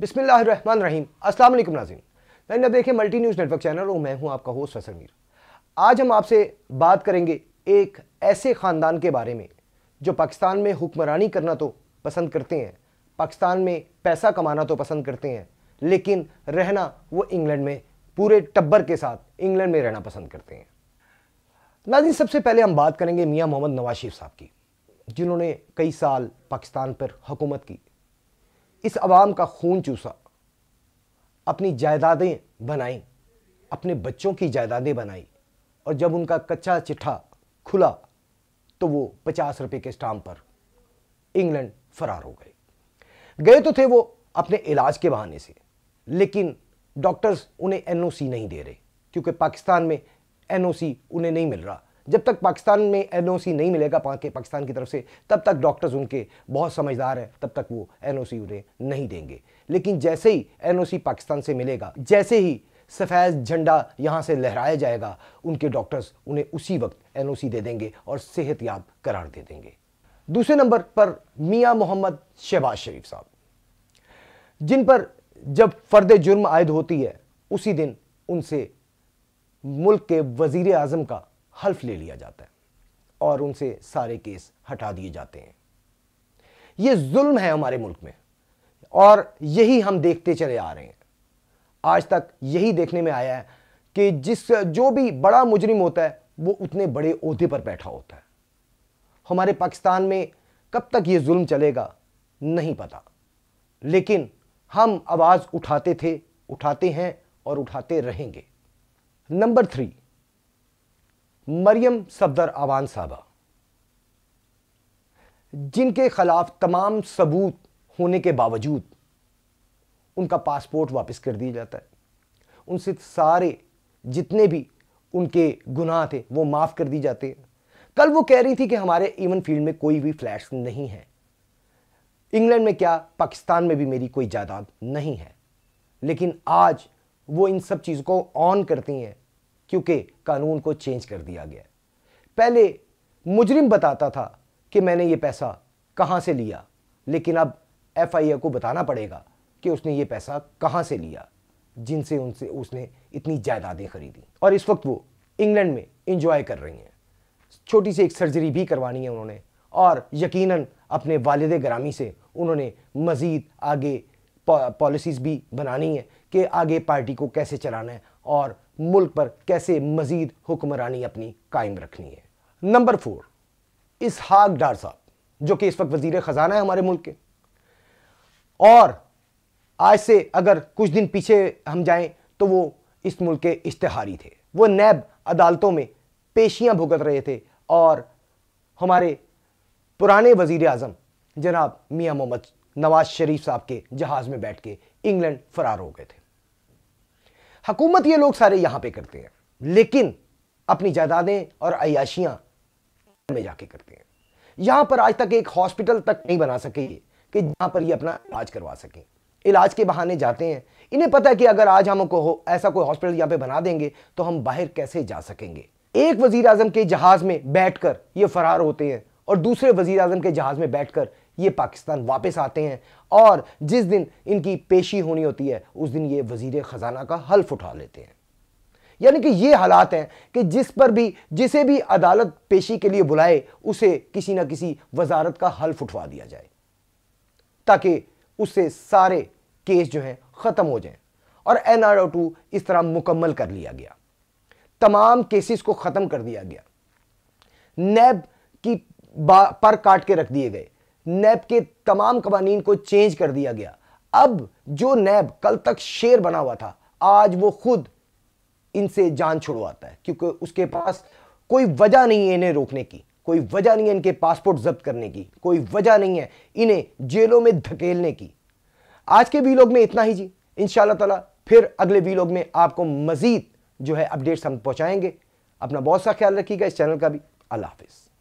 बिस्मिल्लाम अस्सलाम वालेकुम नाजीन नाजीन अब देखें मल्टी न्यूज़ नेटवर्क चैनल और मैं हूं आपका होस्ट फैसल मीर आज हम आपसे बात करेंगे एक ऐसे ख़ानदान के बारे में जो पाकिस्तान में हुक्मरानी करना तो पसंद करते हैं पाकिस्तान में पैसा कमाना तो पसंद करते हैं लेकिन रहना वो इंग्लैंड में पूरे टब्बर के साथ इंग्लैंड में रहना पसंद करते हैं नाजिन सबसे पहले हम बात करेंगे मियाँ मोहम्मद नवाज शरीफ साहब की जिन्होंने कई साल पाकिस्तान पर हुकूमत की इस आवाम का खून चूसा अपनी जायदादें बनाई अपने बच्चों की जायदादें बनाई और जब उनका कच्चा चिट्ठा खुला तो वो पचास रुपए के स्टाम्प पर इंग्लैंड फरार हो गए गए तो थे वो अपने इलाज के बहाने से लेकिन डॉक्टर्स उन्हें एनओसी नहीं दे रहे क्योंकि पाकिस्तान में एनओसी उन्हें नहीं मिल रहा जब तक पाकिस्तान में एन नहीं मिलेगा पाकिस्तान की तरफ से तब तक डॉक्टर्स उनके बहुत समझदार हैं तब तक वो एन उन्हें नहीं देंगे लेकिन जैसे ही एन पाकिस्तान से मिलेगा जैसे ही सफ़ेद झंडा यहाँ से लहराया जाएगा उनके डॉक्टर्स उन्हें उसी वक्त एन दे देंगे और सेहत याब करार दे देंगे दूसरे नंबर पर मियाँ मोहम्मद शहबाज शरीफ साहब जिन पर जब फर्द जुर्म आयद होती है उसी दिन उनसे मुल्क के वज़ी अजम का हल्फ ले लिया जाता है और उनसे सारे केस हटा दिए जाते हैं ये जुल्म है हमारे मुल्क में और यही हम देखते चले आ रहे हैं आज तक यही देखने में आया है कि जिस जो भी बड़ा मुजरिम होता है वो उतने बड़े अहदे पर बैठा होता है हमारे पाकिस्तान में कब तक ये जुल्म चलेगा नहीं पता लेकिन हम आवाज़ उठाते थे उठाते हैं और उठाते रहेंगे नंबर थ्री मरियम सफदर अवान साहबा जिनके खिलाफ तमाम सबूत होने के बावजूद उनका पासपोर्ट वापस कर दिया जाता है उनसे सारे जितने भी उनके गुनाह थे वो माफ़ कर दिए जाते हैं कल वो कह रही थी कि हमारे इवन फील्ड में कोई भी फ्लैट्स नहीं है इंग्लैंड में क्या पाकिस्तान में भी मेरी कोई जायदाद नहीं है लेकिन आज वो इन सब चीज़ों को ऑन करती हैं क्योंकि कानून को चेंज कर दिया गया पहले मुजरिम बताता था कि मैंने ये पैसा कहाँ से लिया लेकिन अब एफ को बताना पड़ेगा कि उसने ये पैसा कहाँ से लिया जिनसे उनसे उसने इतनी जायदादें खरीदी और इस वक्त वो इंग्लैंड में इंजॉय कर रही हैं छोटी सी एक सर्जरी भी करवानी है उन्होंने और यकीनन अपने वालद ग्रामी से उन्होंने मज़ीद आगे पॉलिसीज़ भी बनानी है कि आगे पार्टी को कैसे चलाना है और मुल्क पर कैसे मजीद हुक्मरानी अपनी कायम रखनी है नंबर फोर इसहाक डार साहब जो कि इस वक्त वजीर ख़जाना है हमारे मुल्क के और आज से अगर कुछ दिन पीछे हम जाएं तो वो इस मुल्क के इश्तहारी थे वो नैब अदालतों में पेशियां भुगत रहे थे और हमारे पुराने वजीर अजम जनाब मियाँ मोहम्मद नवाज शरीफ साहब के जहाज़ में बैठ के इंग्लैंड फ़रार हो गए थे हकूमत ये लोग सारे यहां पे करते हैं लेकिन अपनी जायदादें और अयाशियां में जाके करते हैं यहां पर आज तक एक हॉस्पिटल तक नहीं बना सके कि जहां पर ये अपना इलाज करवा सके इलाज के बहाने जाते हैं इन्हें पता है कि अगर आज हम हो ऐसा कोई हॉस्पिटल यहाँ पे बना देंगे तो हम बाहर कैसे जा सकेंगे एक वजीर आजम के जहाज में बैठकर ये फरार होते हैं और दूसरे वजीर आजम के जहाज में बैठकर ये पाकिस्तान वापस आते हैं और जिस दिन इनकी पेशी होनी होती है उस दिन ये वजीर ख़जाना का हल्फ उठा लेते हैं यानी कि ये हालात हैं कि जिस पर भी जिसे भी अदालत पेशी के लिए बुलाए उसे किसी ना किसी वजारत का हल्फ उठवा दिया जाए ताकि उससे सारे केस जो हैं ख़त्म हो जाएं और एन आर ओ टू इस तरह मुकम्मल कर लिया गया तमाम केसेस को ख़त्म कर दिया गया नैब की पर काट के रख दिए गए नैब के तमाम कवानीन को चेंज कर दिया गया अब जो नैब कल तक शेर बना हुआ था आज वो खुद इनसे जान छुड़वाता है क्योंकि उसके पास कोई वजह नहीं है इन्हें रोकने की कोई वजह नहीं है इनके पासपोर्ट जब्त करने की कोई वजह नहीं है इन्हें जेलों में धकेलने की आज के वीलॉग में इतना ही जी इन ताला फिर अगले वीलॉग में आपको मजीद जो है अपडेट्स हम पहुंचाएंगे अपना बहुत सा ख्याल रखिएगा इस चैनल का भी अल्लाह हाफिज़